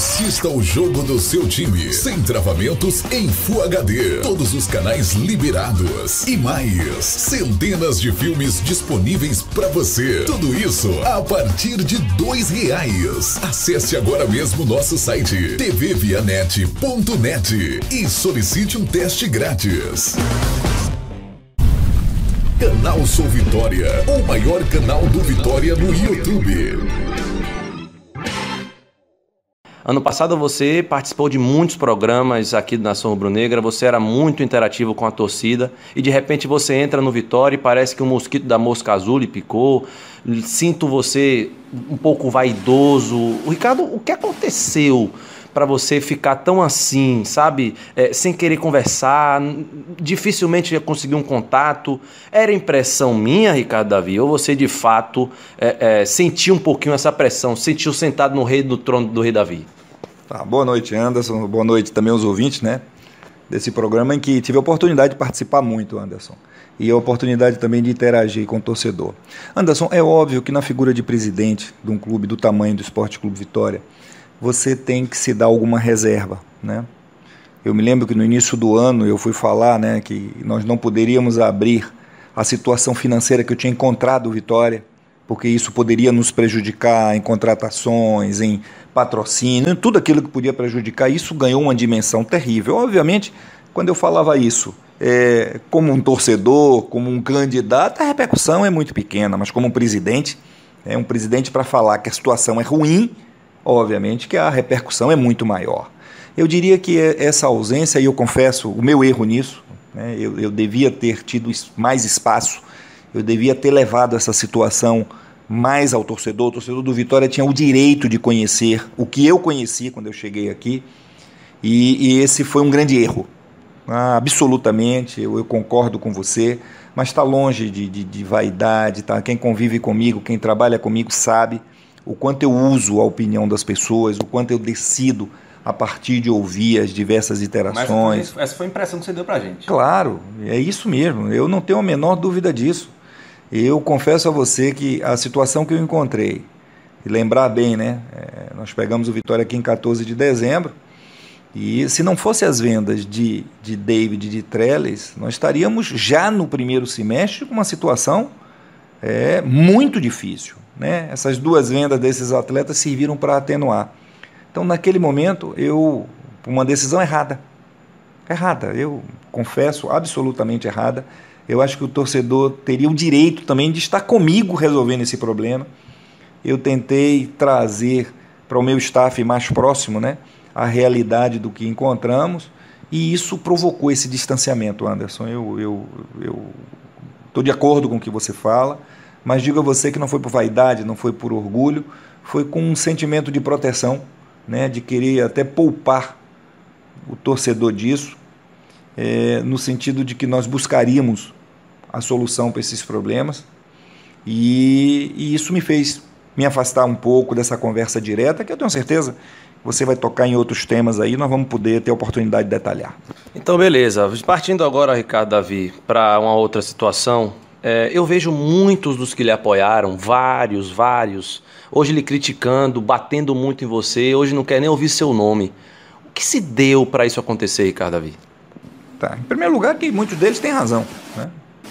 Assista o jogo do seu time, sem travamentos em Full HD, todos os canais liberados e mais, centenas de filmes disponíveis para você. Tudo isso a partir de dois reais. Acesse agora mesmo nosso site tvvianet.net e solicite um teste grátis. Canal Sou Vitória, o maior canal do Vitória no YouTube. Ano passado você participou de muitos programas aqui do Nação Rubro Negra, você era muito interativo com a torcida e de repente você entra no Vitória e parece que o um mosquito da mosca azul lhe picou. Sinto você um pouco vaidoso. Ricardo, o que aconteceu? para você ficar tão assim, sabe? É, sem querer conversar, dificilmente ia conseguir um contato. Era impressão minha, Ricardo Davi, ou você de fato é, é, sentiu um pouquinho essa pressão, sentiu sentado no rei do trono do rei Davi? Tá, boa noite, Anderson. Boa noite também aos ouvintes, né? Desse programa em que tive a oportunidade de participar muito, Anderson e a oportunidade também de interagir com o torcedor. Anderson, é óbvio que na figura de presidente de um clube do tamanho do Esporte Clube Vitória, você tem que se dar alguma reserva, né? Eu me lembro que no início do ano eu fui falar, né, que nós não poderíamos abrir a situação financeira que eu tinha encontrado Vitória, porque isso poderia nos prejudicar em contratações, em patrocínio, em tudo aquilo que podia prejudicar. Isso ganhou uma dimensão terrível. Obviamente, quando eu falava isso, é, como um torcedor, como um candidato, a repercussão é muito pequena, mas como um presidente, é um presidente para falar que a situação é ruim, obviamente que a repercussão é muito maior. Eu diria que é, essa ausência, e eu confesso o meu erro nisso, né, eu, eu devia ter tido mais espaço, eu devia ter levado essa situação mais ao torcedor. O torcedor do Vitória tinha o direito de conhecer o que eu conheci quando eu cheguei aqui, e, e esse foi um grande erro. Ah, absolutamente, eu, eu, concordo com você, mas está longe de, de, de vaidade, tá? Quem convive comigo, quem trabalha comigo sabe o quanto eu uso a opinião das pessoas, o quanto eu decido a partir de ouvir as diversas interações. Mas essa foi a impressão que você deu para a gente. Claro, é isso mesmo. Eu não tenho a menor dúvida disso. Eu confesso a você que a situação que eu encontrei, e lembrar bem, né? É, nós pegamos o Vitória aqui em 14 de dezembro, e se não fosse as vendas de, de David e de Trellis, nós estaríamos já no primeiro semestre com uma situação é, muito difícil. Né? Essas duas vendas desses atletas serviram para atenuar. Então, naquele momento, eu, uma decisão errada, errada, eu confesso, absolutamente errada. Eu acho que o torcedor teria o direito também de estar comigo resolvendo esse problema. Eu tentei trazer para o meu staff mais próximo, né, a realidade do que encontramos e isso provocou esse distanciamento, Anderson. Eu eu eu estou de acordo com o que você fala. Mas digo a você que não foi por vaidade, não foi por orgulho, foi com um sentimento de proteção, né, de querer até poupar o torcedor disso, é, no sentido de que nós buscaríamos a solução para esses problemas. E, e, isso me fez me afastar um pouco dessa conversa direta, que eu tenho certeza você vai tocar em outros temas aí, nós vamos poder ter a oportunidade de detalhar. Então, beleza. Partindo agora, Ricardo Davi, para uma outra situação é, eu vejo muitos dos que lhe apoiaram, vários, vários, hoje lhe criticando, batendo muito em você, hoje não quer nem ouvir seu nome. O que se deu para isso acontecer, Ricardo Davi? Tá. Em primeiro lugar, que muitos deles têm razão, né?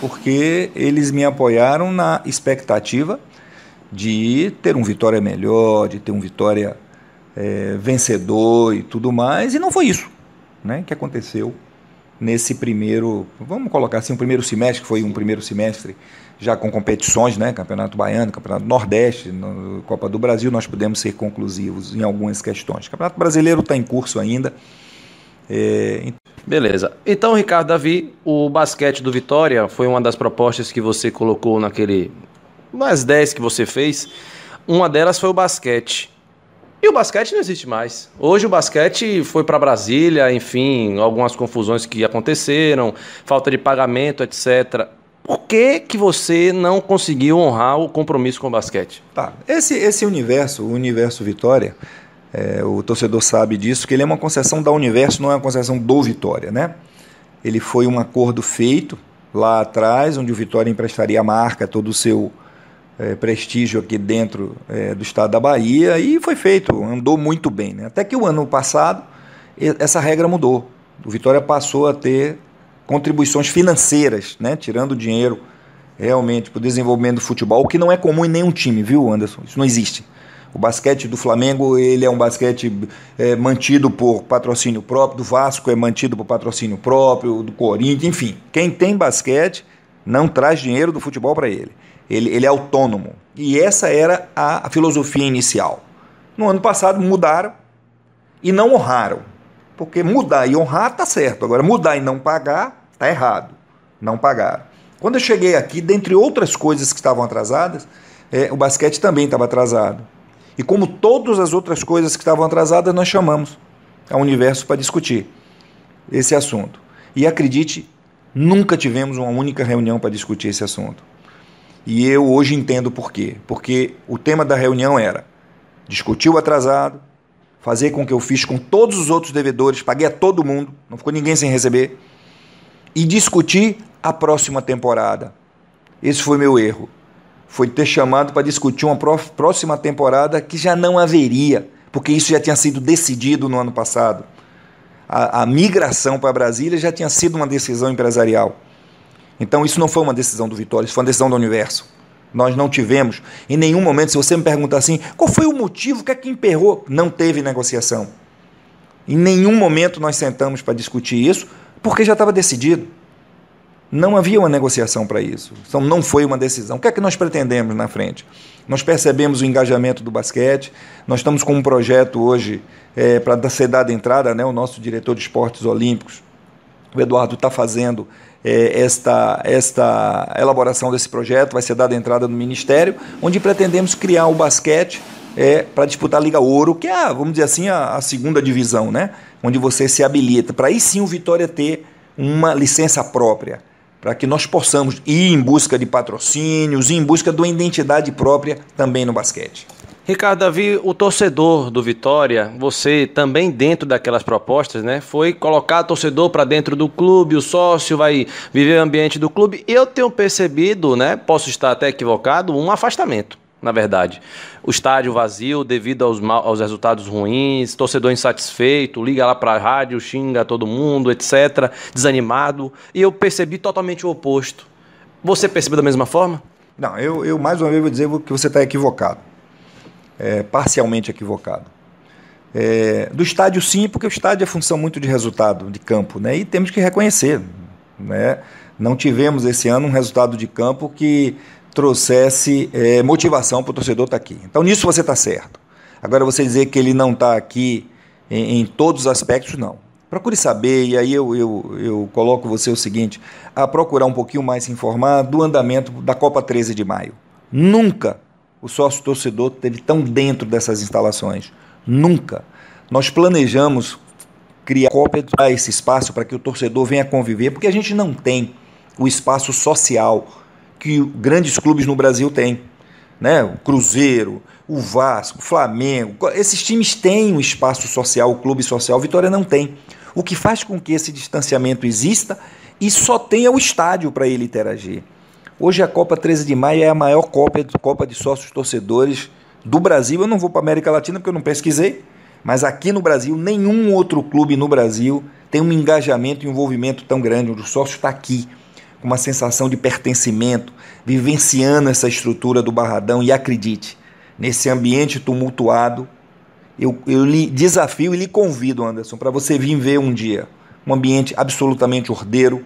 porque eles me apoiaram na expectativa de ter um Vitória melhor, de ter um Vitória é, vencedor e tudo mais, e não foi isso né, que aconteceu nesse primeiro, vamos colocar assim, o um primeiro semestre, que foi um primeiro semestre já com competições, né? Campeonato Baiano, Campeonato Nordeste, no Copa do Brasil, nós pudemos ser conclusivos em algumas questões. O Campeonato Brasileiro está em curso ainda. É... Beleza. Então, Ricardo Davi, o basquete do Vitória foi uma das propostas que você colocou naquele. nas 10 que você fez. Uma delas foi o basquete. E o basquete não existe mais. Hoje o basquete foi para Brasília, enfim, algumas confusões que aconteceram, falta de pagamento, etc. Por que, que você não conseguiu honrar o compromisso com o basquete? Tá. Esse, esse universo, o universo Vitória, é, o torcedor sabe disso, que ele é uma concessão da Universo, não é uma concessão do Vitória, né? Ele foi um acordo feito lá atrás, onde o Vitória emprestaria a marca, todo o seu é, prestígio aqui dentro é, do estado da Bahia e foi feito, andou muito bem. Né? Até que o ano passado essa regra mudou. O Vitória passou a ter contribuições financeiras, né? tirando dinheiro realmente para o desenvolvimento do futebol, o que não é comum em nenhum time, viu, Anderson? Isso não existe. O basquete do Flamengo ele é um basquete é, mantido por patrocínio próprio, do Vasco é mantido por patrocínio próprio, do Corinthians, enfim. Quem tem basquete não traz dinheiro do futebol para ele ele, ele é autônomo. E essa era a, a filosofia inicial. No ano passado mudaram e não honraram. Porque mudar e honrar está certo, agora mudar e não pagar está errado. Não pagaram. Quando eu cheguei aqui, dentre outras coisas que estavam atrasadas, é, o basquete também estava atrasado. E como todas as outras coisas que estavam atrasadas, nós chamamos ao universo para discutir esse assunto. E acredite, nunca tivemos uma única reunião para discutir esse assunto. E eu hoje entendo por quê. Porque o tema da reunião era discutir o atrasado, fazer com que eu fiz com todos os outros devedores, paguei a todo mundo, não ficou ninguém sem receber, e discutir a próxima temporada. Esse foi meu erro. Foi ter chamado para discutir uma próxima temporada que já não haveria, porque isso já tinha sido decidido no ano passado. A, a migração para Brasília já tinha sido uma decisão empresarial. Então isso não foi uma decisão do Vitória, isso foi uma decisão do universo. Nós não tivemos, em nenhum momento, se você me perguntar assim, qual foi o motivo, o que é que emperrou? Não teve negociação. Em nenhum momento nós sentamos para discutir isso, porque já estava decidido. Não havia uma negociação para isso. Então não foi uma decisão. O que é que nós pretendemos na frente? Nós percebemos o engajamento do basquete, nós estamos com um projeto hoje é, para ser dada entrada, né? o nosso diretor de esportes olímpicos, o Eduardo, está fazendo é, esta, esta elaboração desse projeto, vai ser dada entrada no Ministério, onde pretendemos criar o basquete é, para disputar a Liga Ouro, que é, a, vamos dizer assim, a, a, segunda divisão, né? onde você se habilita. Para aí sim o Vitória ter uma licença própria, para que nós possamos ir em busca de patrocínios, ir em busca de uma identidade própria também no basquete. Ricardo Davi, o torcedor do Vitória, você também dentro daquelas propostas, né? Foi colocar o torcedor para dentro do clube, o sócio vai viver o ambiente do clube. Eu tenho percebido, né? Posso estar até equivocado, um afastamento, na verdade. O estádio vazio devido aos, aos resultados ruins, torcedor insatisfeito, liga lá para a rádio, xinga todo mundo, etc. Desanimado. E eu percebi totalmente o oposto. Você percebeu da mesma forma? Não, eu, eu mais uma vez vou dizer que você está equivocado é, parcialmente equivocado. É, do estádio sim, porque o estádio é função muito de resultado de campo, né? E temos que reconhecer, né? Não tivemos esse ano um resultado de campo que trouxesse é, motivação para o torcedor estar tá aqui. Então nisso você está certo. Agora você dizer que ele não está aqui em, em, todos os aspectos, não. Procure saber, e aí eu, eu, eu coloco você o seguinte: a procurar um pouquinho mais se informar do andamento da Copa 13 de maio. Nunca o sócio torcedor teve tão dentro dessas instalações. Nunca. Nós planejamos criar cópia esse espaço para que o torcedor venha conviver, porque a gente não tem o espaço social que grandes clubes no Brasil têm. Né? O Cruzeiro, o Vasco, o Flamengo, esses times têm um espaço social, o clube social, o Vitória não tem. O que faz com que esse distanciamento exista e só tenha o estádio para ele interagir. Hoje a Copa 13 de Maio é a maior Copa, Copa de sócios torcedores do Brasil. Eu não vou para América Latina porque eu não pesquisei, mas aqui no Brasil, nenhum outro clube no Brasil tem um engajamento e um envolvimento tão grande, onde o sócio está aqui, com uma sensação de pertencimento, vivenciando essa estrutura do Barradão. E acredite, nesse ambiente tumultuado, eu, eu lhe desafio e lhe convido, Anderson, para você vir ver um dia um ambiente absolutamente ordeiro,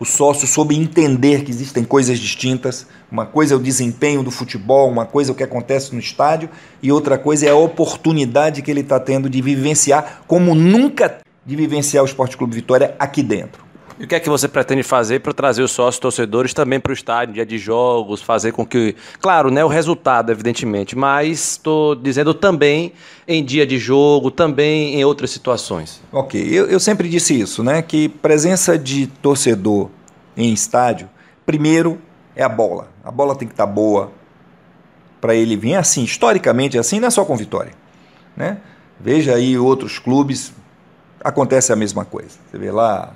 o sócio soube entender que existem coisas distintas. Uma coisa é o desempenho do futebol, uma coisa é o que acontece no estádio, e outra coisa é a oportunidade que ele está tendo de vivenciar, como nunca de vivenciar o Esporte Clube Vitória aqui dentro. E o que é que você pretende fazer para trazer os sócios torcedores também para o estádio, dia de jogos, fazer com que. Claro, né, o resultado, evidentemente, mas estou dizendo também em dia de jogo, também em outras situações. Ok, eu, eu sempre disse isso, né? Que presença de torcedor em estádio, primeiro é a bola. A bola tem que estar tá boa para ele vir assim, historicamente é assim, não é só com vitória. Né? Veja aí outros clubes, acontece a mesma coisa. Você vê lá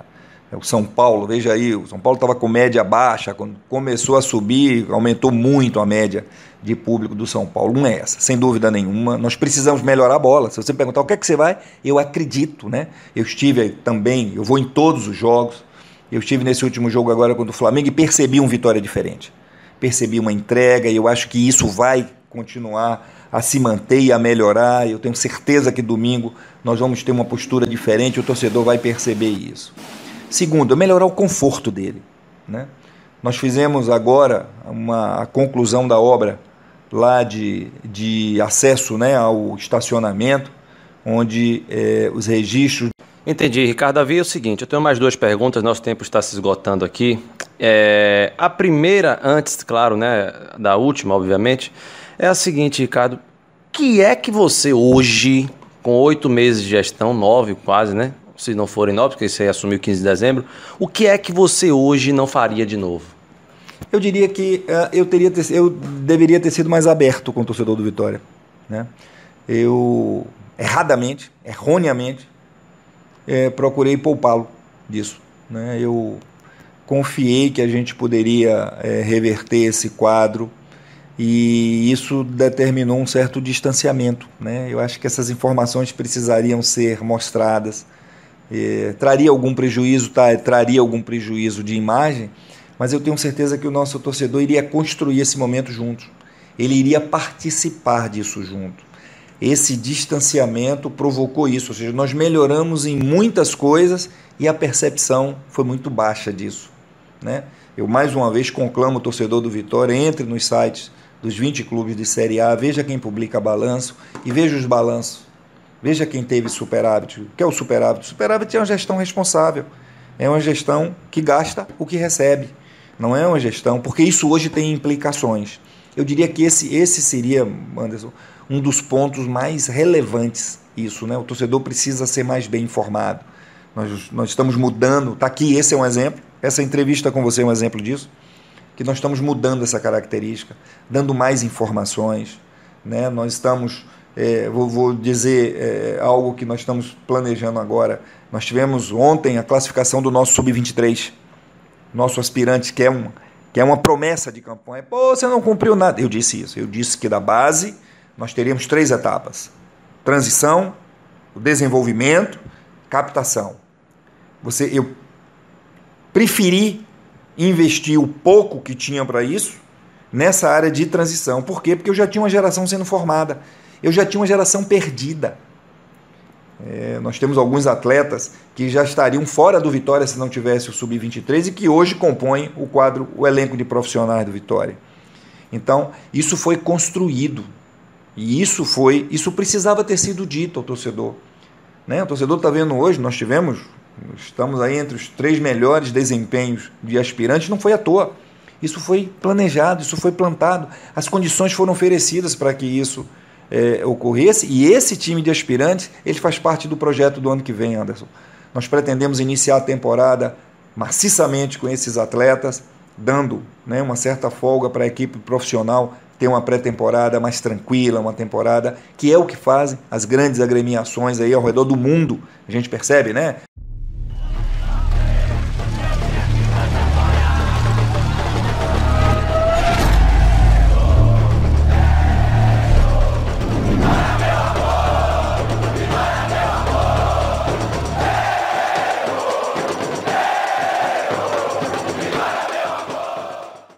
é, o São Paulo, veja aí, o São Paulo estava com média baixa, quando começou a subir, aumentou muito a média de público do São Paulo. Não é essa, sem dúvida nenhuma. Nós precisamos melhorar a bola. Se você perguntar o que é que você vai, eu acredito, né? Eu estive também, eu vou em todos os jogos. Eu estive nesse último jogo agora contra o Flamengo e percebi uma vitória diferente. Percebi uma entrega e eu acho que isso vai continuar a se manter e a melhorar. Eu tenho certeza que domingo nós vamos ter uma postura diferente, o torcedor vai perceber isso. Segundo, é melhorar o conforto dele. Né? Nós fizemos agora uma, a conclusão da obra lá de, de acesso né, ao estacionamento, onde é, os registros. Entendi, Ricardo. Havia é o seguinte: eu tenho mais duas perguntas, nosso tempo está se esgotando aqui. É, a primeira, antes, claro, né, da última, obviamente, é a seguinte, Ricardo: que é que você hoje, com oito meses de gestão, nove quase, né? se não forem novos, porque você assumiu 15 de dezembro, o que é que você hoje não faria de novo? Eu diria que uh, eu, teria ter, eu deveria ter sido mais aberto com o torcedor do Vitória. Né? Eu, erradamente, erroneamente, é, procurei poupá-lo disso. Né? Eu confiei que a gente poderia é, reverter esse quadro e isso determinou um certo distanciamento. Né? Eu acho que essas informações precisariam ser mostradas traria algum prejuízo, tá, traria algum prejuízo de imagem, mas eu tenho certeza que o nosso torcedor iria construir esse momento junto. Ele iria participar disso junto. Esse distanciamento provocou isso, ou seja, nós melhoramos em muitas coisas e a percepção foi muito baixa disso. Né? Eu mais uma vez conclamo o torcedor do Vitória, entre nos sites dos 20 clubes de Série A, veja quem publica balanço e veja os balanços Veja quem teve superávit. O que é o superávit? O superávit é uma gestão responsável. É uma gestão que gasta o que recebe. Não é uma gestão, porque isso hoje tem implicações. Eu diria que esse, esse seria, Anderson, um dos pontos mais relevantes. Isso, né? O torcedor precisa ser mais bem informado. Nós, nós estamos mudando. Está aqui, esse é um exemplo. Essa entrevista com você é um exemplo disso. Que nós estamos mudando essa característica, dando mais informações. Né? Nós estamos é, vou, vou, dizer é, algo que nós estamos planejando agora. Nós tivemos ontem a classificação do nosso sub-23, nosso aspirante, que é, um, que é uma promessa de campanha. Pô, você não cumpriu nada. Eu disse isso. Eu disse que da base nós teríamos três etapas: transição, desenvolvimento, captação. Você, eu preferi investir o pouco que tinha para isso nessa área de transição. Por quê? Porque eu já tinha uma geração sendo formada eu já tinha uma geração perdida. É, nós temos alguns atletas que já estariam fora do Vitória se não tivesse o Sub-23 e que hoje compõem o quadro, o elenco de profissionais do Vitória. Então, isso foi construído. E isso foi, isso precisava ter sido dito ao torcedor. Né? O torcedor está vendo hoje, nós tivemos, estamos aí entre os três melhores desempenhos de aspirantes, não foi à toa. Isso foi planejado, isso foi plantado, as condições foram oferecidas para que isso é, ocorresse. E esse time de aspirantes, ele faz parte do projeto do ano que vem, Anderson. Nós pretendemos iniciar a temporada maciçamente com esses atletas, dando né, uma certa folga para a equipe profissional ter uma pré-temporada mais tranquila, uma temporada que é o que fazem as grandes agremiações aí ao redor do mundo. A gente percebe, né?